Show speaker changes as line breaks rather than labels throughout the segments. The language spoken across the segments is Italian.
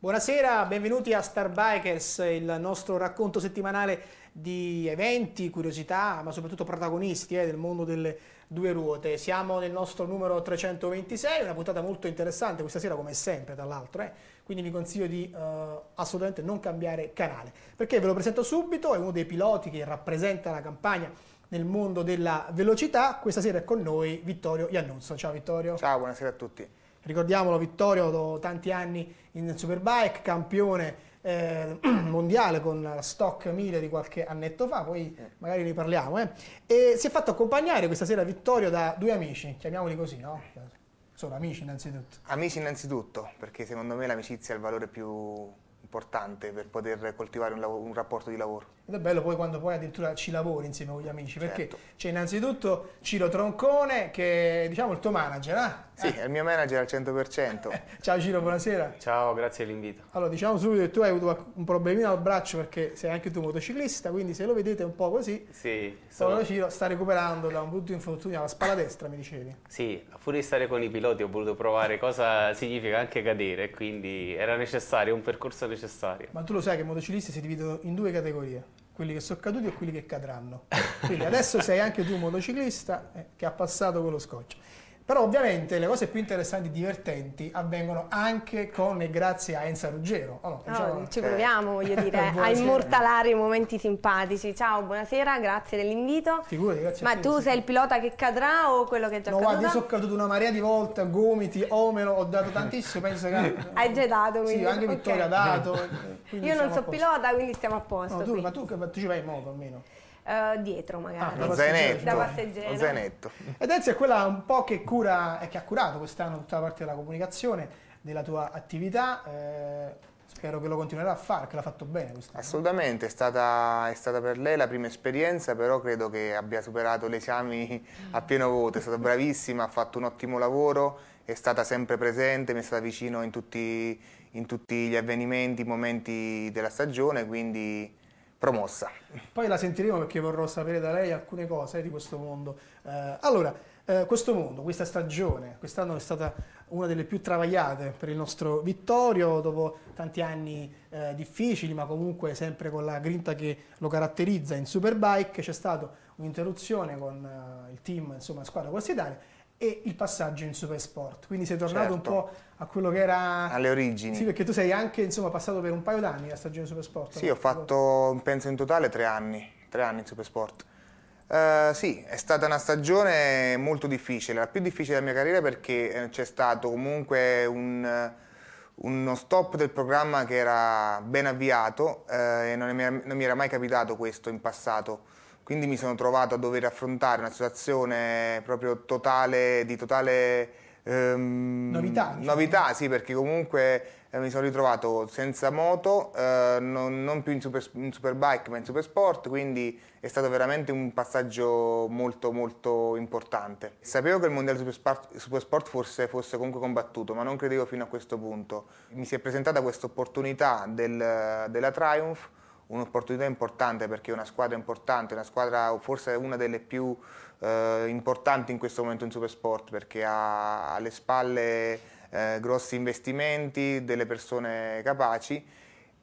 Buonasera, benvenuti a Star Bikers, il nostro racconto settimanale di eventi, curiosità, ma soprattutto protagonisti eh, del mondo delle due ruote. Siamo nel nostro numero 326, una puntata molto interessante questa sera come sempre, tra l'altro, eh. quindi vi consiglio di eh, assolutamente non cambiare canale, perché ve lo presento subito, è uno dei piloti che rappresenta la campagna nel mondo della velocità. Questa sera è con noi Vittorio Iannuzzo. Ciao Vittorio. Ciao, buonasera a tutti. Ricordiamolo Vittorio, dopo tanti anni in Superbike, campione eh, mondiale con la Stock 1000 di qualche annetto fa, poi magari ne parliamo. Eh. E si è fatto accompagnare questa sera Vittorio da due amici, chiamiamoli così, no? Sono amici innanzitutto.
Amici innanzitutto, perché secondo me l'amicizia è il valore più importante per poter coltivare un, lavoro, un, rapporto di lavoro.
Ed è bello poi quando poi addirittura ci lavori insieme con gli amici, perché certo. c'è innanzitutto Ciro Troncone che è diciamo il tuo manager, ah? Sì, eh. è il mio manager al 100%. Ciao Ciro, buonasera. Ciao,
grazie dell'invito.
Allora, diciamo subito che tu hai avuto un problemino al braccio perché sei anche tu motociclista, quindi se lo vedete un po' così,
sì, sono... Ciro
sta recuperando da un brutto infortunio alla spalla destra, mi dicevi.
Sì, a di stare con i piloti ho voluto provare cosa significa anche cadere, quindi era necessario un percorso necessario necessarie. Ma tu
lo sai che i motociclisti si dividono in due categorie, quelli che sono caduti e quelli che cadranno. Quindi adesso sei anche tu un motociclista eh, che ha passato quello scotch. Però ovviamente le cose più interessanti e divertenti avvengono anche con e grazie a Enza Ruggero. Oh, no, oh, ci proviamo, voglio dire, a immortalare
i momenti simpatici. Ciao, buonasera, grazie dell'invito.
Figurati, grazie Ma tu sei
il pilota che cadrà o quello che è già no, caduto? No, guarda, io
sono caduto una marea di volte, gomiti, omero, ho dato tantissimo, penso che...
Hai già dato,
quindi... Sì, anche Vittoria okay. ha dato. Io non so pilota, quindi stiamo a posto. No, tu, ma tu, tu ci vai in moto almeno uh, dietro magari. Ah, lo zainetto. Da passeggero. zainetto. Ed Enzi è quella un po' che, cura, che ha curato quest'anno tutta la parte della comunicazione, della tua attività. Eh, spero che lo continuerà a fare, che l'ha fatto bene quest'anno.
Assolutamente, è stata, è stata, per lei la prima esperienza, però credo che abbia superato gli esami mm. a pieno voto, è stata bravissima, ha fatto un ottimo lavoro, è stata sempre presente, mi è stata vicino in tutti, in tutti gli avvenimenti, i momenti della stagione, quindi promossa.
Poi la sentiremo perché vorrò sapere da lei alcune cose eh, di questo mondo. Eh, allora, eh, questo mondo, questa stagione, quest'anno è stata una delle più travagliate per il nostro Vittorio, dopo tanti anni eh, difficili, ma comunque sempre con la grinta che lo caratterizza in Superbike, c'è stata un'interruzione con eh, il team, insomma, squadra quasi Italia, e il passaggio in Supersport. Quindi sei tornato certo. un po' a quello che era... Alle
origini. Sì, perché
tu sei anche insomma, passato per un paio d'anni la stagione Supersport. Sì, ho
fatto, penso in totale, tre anni, tre anni in Supersport. Uh, eh, sì, è stata una stagione molto difficile, la più difficile della mia carriera perché eh, c'è stato comunque un, uno stop del programma che era ben avviato uh, e non mi, non mi era mai capitato questo in passato quindi mi sono trovato a dover affrontare una situazione proprio totale, di totale... Ehm, novità. Diciamo. Novità, sì, perché comunque eh, mi sono ritrovato senza moto, eh, non, non, più in, super, in, superbike ma in super sport, quindi è stato veramente un passaggio molto molto importante. Sapevo che il mondiale supersport, supersport forse fosse comunque combattuto, ma non credevo fino a questo punto. Mi si è presentata questa opportunità del, della Triumph, un'opportunità importante perché è una squadra importante, una squadra forse una delle più eh, importanti in questo momento in Supersport perché ha alle spalle eh, grossi investimenti, delle persone capaci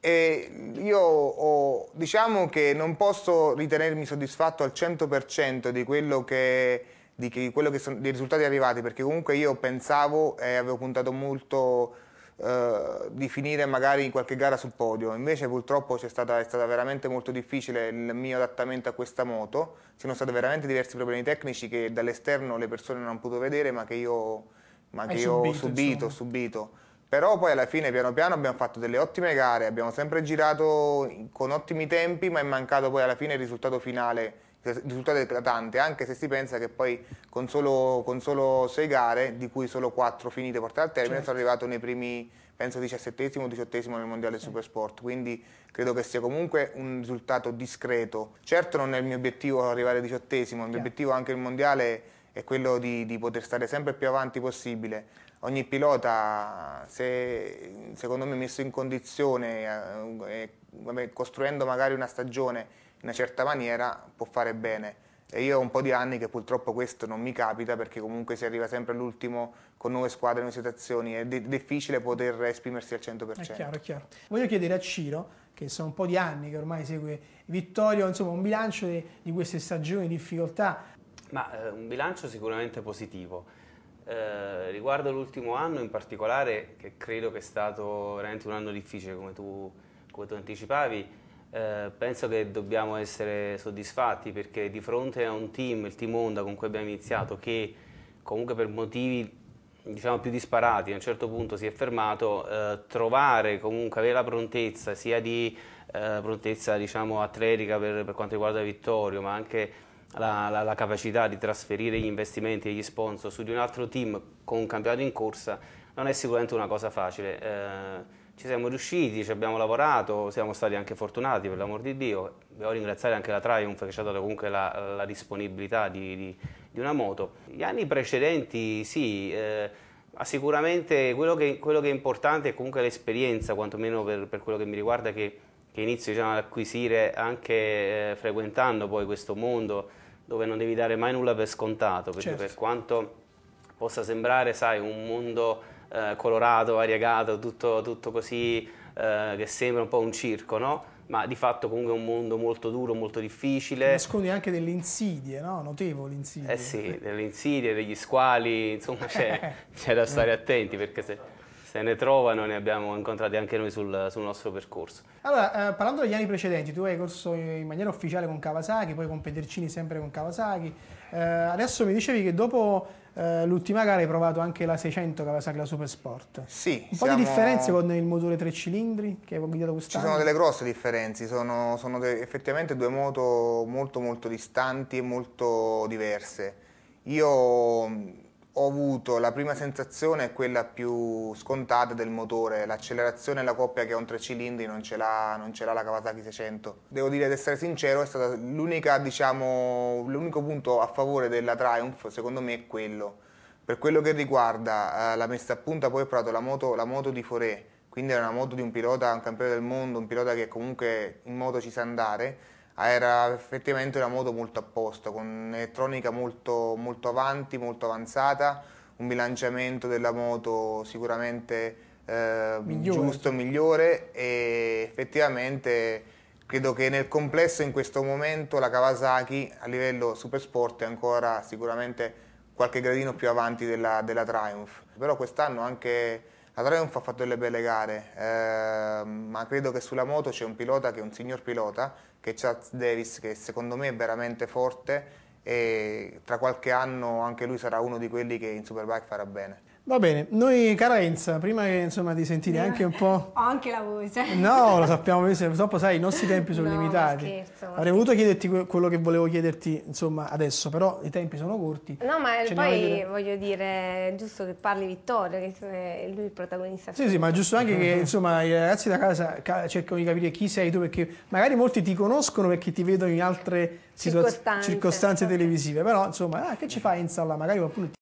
e io ho, diciamo che non posso ritenermi soddisfatto al 100% di quello che di quello che sono, dei risultati arrivati perché comunque io pensavo e avevo puntato molto eh, di finire magari in qualche gara sul podio. Invece purtroppo stata, è stato veramente molto difficile il mio adattamento a questa moto, ci sono stati veramente diversi problemi tecnici che dall'esterno le persone non hanno potuto vedere ma che io, ma che io ho subito, subito. Però poi alla fine piano piano abbiamo fatto delle ottime gare, abbiamo sempre girato con ottimi tempi ma è mancato poi alla fine il risultato finale risultato eclatante, anche se si pensa che poi con solo, con solo 6 gare, di cui solo quattro finite portate al termine, certo. sono arrivato nei primi, penso, 17 o 18 nel Mondiale certo. Supersport, quindi credo che sia comunque un risultato discreto. Certo non è il mio obiettivo arrivare 18 il mio obiettivo anche il Mondiale è quello di, di poter stare sempre più avanti possibile ogni pilota se secondo me messo in condizione eh, eh, costruendo magari una stagione in una certa maniera può fare bene. E io ho un po' di anni che purtroppo questo non mi capita perché comunque si arriva sempre all'ultimo con nuove squadre, nuove situazioni, è difficile poter esprimersi al 100%.
È chiaro, è chiaro. Voglio chiedere a Ciro, che sono un po' di anni che ormai segue Vittorio, insomma un bilancio di, di queste stagioni, di difficoltà.
Ma eh, un bilancio sicuramente positivo. Eh, riguardo l'ultimo anno in particolare, che credo che è stato veramente un anno difficile come tu, come tu anticipavi, eh, penso che dobbiamo essere soddisfatti perché di fronte a un team, il team Honda con cui abbiamo iniziato, che comunque per motivi diciamo più disparati, a un certo punto si è fermato, eh, trovare comunque, avere la prontezza sia di eh, prontezza diciamo atletica per, per, quanto riguarda Vittorio, ma anche la, la, la, capacità di trasferire gli investimenti e gli sponsor su di un altro team con un campionato in corsa non è sicuramente una cosa facile. Eh, ci siamo riusciti, ci abbiamo lavorato, siamo stati anche fortunati per l'amor di Dio. Devo ringraziare anche la Triumph che ci ha dato comunque la, la disponibilità di, di, di, una moto. Gli anni precedenti sì, eh, sicuramente quello che, quello che, è importante è comunque l'esperienza, quantomeno per, per, quello che mi riguarda, che, che inizio diciamo, ad acquisire anche eh, frequentando poi questo mondo dove non devi dare mai nulla per scontato, perché certo. per quanto possa sembrare, sai, un mondo eh, colorato, variegato, tutto, tutto così eh, che sembra un po' un circo, no? ma di fatto comunque è un mondo molto duro, molto difficile.
Nascondi anche delle insidie, no? Notevoli insidie. Eh
sì, delle insidie, degli squali, insomma c'è, da stare attenti perché se se ne trovano, ne abbiamo incontrati anche noi sul, sul nostro percorso.
Allora, eh, parlando degli anni precedenti, tu hai corso in maniera ufficiale con Kawasaki, poi con Pedercini sempre con Kawasaki, eh, adesso mi dicevi che dopo eh, l'ultima gara hai provato anche la 600 Kawasaki, la Supersport. Sì. Un po' siamo... di differenze con il motore tre cilindri che hai guidato quest'anno? Ci sono delle
grosse differenze, sono, sono effettivamente due moto molto molto distanti e molto diverse. Io ho avuto la prima sensazione è quella più scontata del motore, l'accelerazione e la coppia che ha un tre cilindri non ce l'ha, la Kawasaki 600. Devo dire, ad essere sincero, è stato diciamo, l'unico diciamo, punto a favore della Triumph, secondo me è quello. Per quello che riguarda eh, la messa a punta, poi ho provato la moto, la moto di Foré, quindi era una moto di un pilota, un campione del mondo, un pilota che comunque in moto ci sa andare, Ah, era effettivamente una moto molto a posto, con un'elettronica molto, molto avanti, molto avanzata, un bilanciamento della moto sicuramente eh, migliore. giusto, migliore e effettivamente credo che nel complesso in questo momento la Kawasaki a livello supersport è ancora sicuramente qualche gradino più avanti della, della Triumph, però quest'anno anche la Triumph ha fatto delle belle gare, eh, ma credo che sulla moto c'è un pilota che è un signor pilota che è Charles Davis, che secondo me è veramente forte e tra qualche anno anche lui sarà uno di quelli che in Superbike farà bene.
Va bene, noi Carenza, prima che, insomma, di sentire anche un po'...
Ho anche la voce. No, lo
sappiamo, purtroppo sai, i nostri tempi sono no, limitati. Scherzo, Avrei voluto chiederti quello che volevo chiederti insomma, adesso, però i tempi sono corti.
No, ma Ce poi voglio dire, è giusto che parli Vittorio, che è lui il protagonista. Sì, sì, ma giusto anche che
insomma, i ragazzi da casa cercano di capire chi sei tu, perché magari molti ti conoscono perché ti vedono in altre circostanze, circostanze certo. televisive, però insomma, ah, che ci fai in sala? Magari qualcuno ti